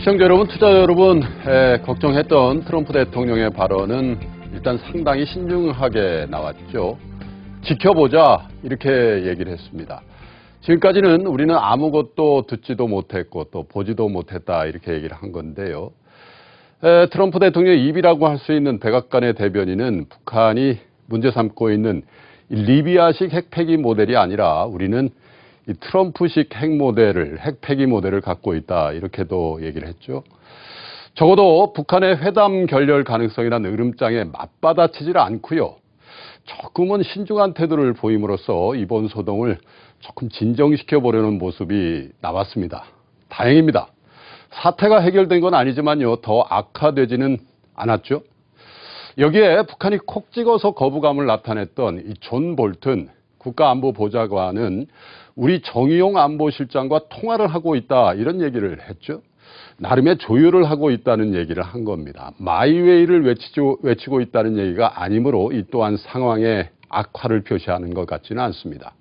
시청자 여러분, 투자 자 여러분, 에, 걱정했던 트럼프 대통령의 발언은 일단 상당히 신중하게 나왔죠. 지켜보자, 이렇게 얘기를 했습니다. 지금까지는 우리는 아무것도 듣지도 못했고 또 보지도 못했다, 이렇게 얘기를 한 건데요. 에, 트럼프 대통령의 입이라고 할 수 있는 백악관의 대변인은 북한이 문제 삼고 있는 리비아식 핵폐기 모델이 아니라 우리는 이 트럼프식 핵 모델을 핵 폐기 모델을 갖고 있다 이렇게도 얘기를 했죠. 적어도 북한의 회담 결렬 가능성이란 으름장에 맞받아치질 않고요. 조금은 신중한 태도를 보임으로써 이번 소동을 조금 진정시켜 보려는 모습이 나왔습니다. 다행입니다. 사태가 해결된 건 아니지만요. 더 악화되지는 않았죠. 여기에 북한이 콕 찍어서 거부감을 나타냈던 이 존 볼튼 국가안보보좌관은 우리 정의용 안보실장과 통화를 하고 있다 이런 얘기를 했죠. 나름의 조율을 하고 있다는 얘기를 한 겁니다. 마이웨이를 외치죠, 외치고 있다는 얘기가 아니므로 이 또한 상황의 악화를 표시하는 것 같지는 않습니다.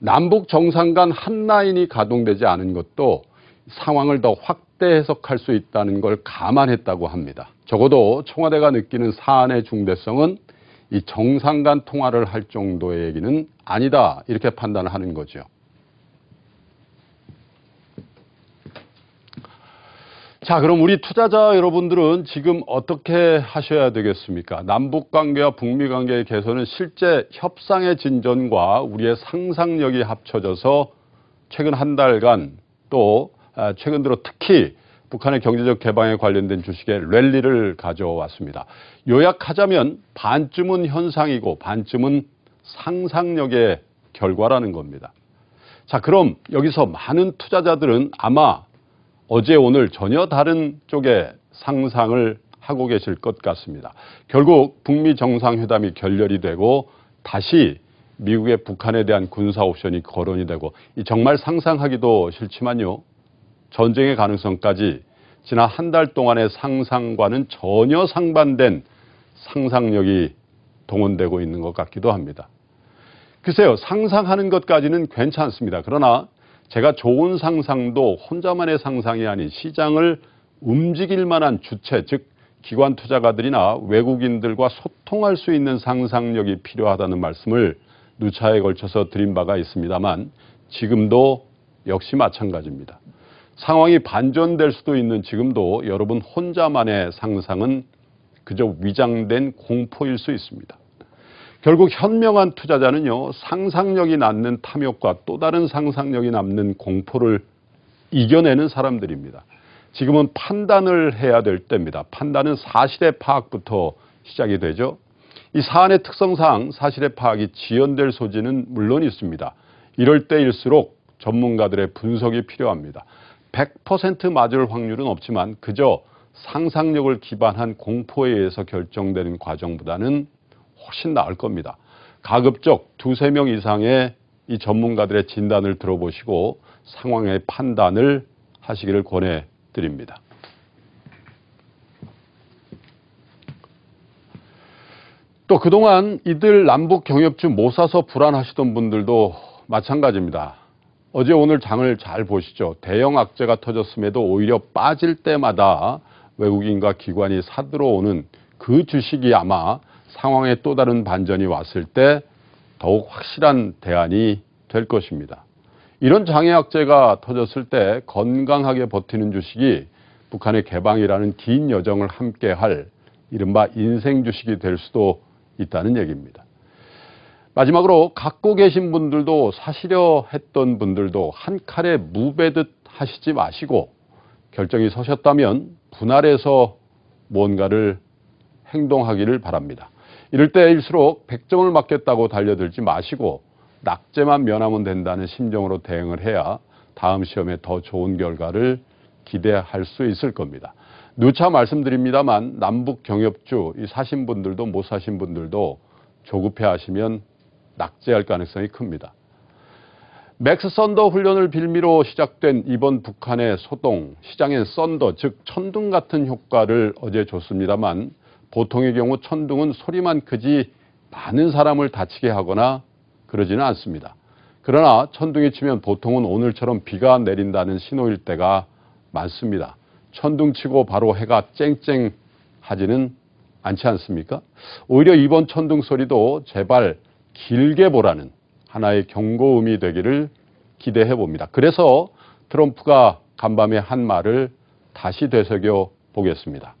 남북 정상 간 한라인이 가동되지 않은 것도 상황을 더 확대 해석할 수 있다는 걸 감안했다고 합니다. 적어도 청와대가 느끼는 사안의 중대성은 이 정상 간 통화를 할 정도의 얘기는 아니다 이렇게 판단을 하는 거죠. 자 그럼 우리 투자자 여러분들은 지금 어떻게 하셔야 되겠습니까? 남북관계와 북미관계의 개선은 실제 협상의 진전과 우리의 상상력이 합쳐져서 최근 한 달간 또 아, 최근 들어 특히 북한의 경제적 개방에 관련된 주식의 랠리를 가져왔습니다. 요약하자면 반쯤은 현상이고 반쯤은 상상력의 결과라는 겁니다. 자, 그럼 여기서 많은 투자자들은 아마 어제 오늘 전혀 다른 쪽에 상상을 하고 계실 것 같습니다. 결국 북미 정상회담이 결렬이 되고 다시 미국의 북한에 대한 군사 옵션이 거론이 되고 정말 상상하기도 싫지만요. 전쟁의 가능성까지 지난 한 달 동안의 상상과는 전혀 상반된 상상력이 동원되고 있는 것 같기도 합니다. 글쎄요, 상상하는 것까지는 괜찮습니다. 그러나 제가 좋은 상상도 혼자만의 상상이 아닌 시장을 움직일 만한 주체, 즉 기관 투자가들이나 외국인들과 소통할 수 있는 상상력이 필요하다는 말씀을 누차에 걸쳐서 드린 바가 있습니다만 지금도 역시 마찬가지입니다. 상황이 반전될 수도 있는 지금도 여러분 혼자만의 상상은 그저 위장된 공포일 수 있습니다. 결국 현명한 투자자는요, 상상력이 남는 탐욕과 또 다른 상상력이 남는 공포를 이겨내는 사람들입니다. 지금은 판단을 해야 될 때입니다. 판단은 사실의 파악부터 시작이 되죠. 이 사안의 특성상 사실의 파악이 지연될 소지는 물론 있습니다. 이럴 때일수록 전문가들의 분석이 필요합니다. 100% 맞을 확률은 없지만 그저 상상력을 기반한 공포에 의해서 결정되는 과정보다는 훨씬 나을 겁니다. 가급적 두세 명 이상의 이 전문가들의 진단을 들어보시고 상황의 판단을 하시기를 권해드립니다. 또 그동안 이들 남북 경협주 못 사서 불안하시던 분들도 마찬가지입니다. 어제 오늘 장을 잘 보시죠. 대형 악재가 터졌음에도 오히려 빠질 때마다 외국인과 기관이 사들어오는 그 주식이 아마 상황에 또 다른 반전이 왔을 때 더욱 확실한 대안이 될 것입니다. 이런 장애 악재가 터졌을 때 건강하게 버티는 주식이 북한의 개방이라는 긴 여정을 함께 할 이른바 인생 주식이 될 수도 있다는 얘기입니다. 마지막으로 갖고 계신 분들도 사시려 했던 분들도 한 칼에 무배듯 하시지 마시고 결정이 서셨다면 분할해서 뭔가를 행동하기를 바랍니다. 이럴 때일수록 백0점을 맞겠다고 달려들지 마시고 낙제만 면하면 된다는 심정으로 대응을 해야 다음 시험에 더 좋은 결과를 기대할 수 있을 겁니다. 누차 말씀드립니다만 남북 경협주 사신 분들도 못 사신 분들도 조급해 하시면 낙제할 가능성이 큽니다. 맥스 썬더 훈련을 빌미로 시작된 이번 북한의 소동, 시장엔 썬더, 즉 천둥 같은 효과를 어제 줬습니다만 보통의 경우 천둥은 소리만 크지 많은 사람을 다치게 하거나 그러지는 않습니다. 그러나 천둥이 치면 보통은 오늘처럼 비가 내린다는 신호일 때가 많습니다. 천둥 치고 바로 해가 쨍쨍 하지는 않지 않습니까? 오히려 이번 천둥 소리도 제발 길게 보라는 하나의 경고음이 되기를 기대해 봅니다. 그래서 트럼프가 간밤에 한 말을 다시 되새겨 보겠습니다.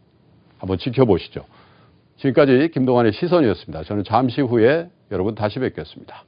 한번 지켜보시죠. 지금까지 김동환의 시선이었습니다. 저는 잠시 후에 여러분 다시 뵙겠습니다.